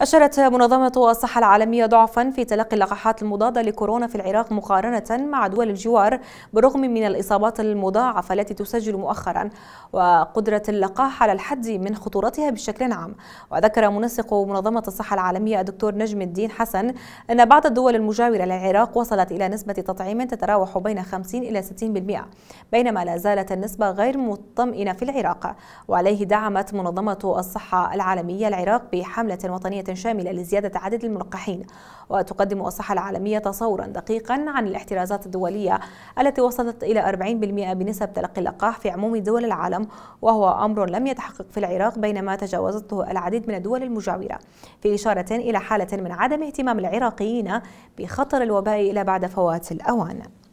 أشرت منظمة الصحة العالمية ضعفا في تلقي اللقاحات المضادة لكورونا في العراق مقارنة مع دول الجوار بالرغم من الإصابات المضاعفة التي تسجل مؤخرا وقدرة اللقاح على الحد من خطورتها بشكل عام وذكر منسق منظمة الصحة العالمية الدكتور نجم الدين حسن أن بعض الدول المجاورة للعراق وصلت إلى نسبة تطعيم تتراوح بين 50 إلى 60% بينما لا زالت النسبة غير مطمئنة في العراق وعليه دعمت منظمة الصحة العالمية العراق بحملة وطنية شاملة لزيادة عدد الملقحين وتقدم الصحة العالمية تصورا دقيقا عن الاحترازات الدولية التي وصلت إلى 40% بنسب تلقي اللقاح في عموم دول العالم وهو أمر لم يتحقق في العراق بينما تجاوزته العديد من الدول المجاورة في إشارة إلى حالة من عدم اهتمام العراقيين بخطر الوباء إلى بعد فوات الأوان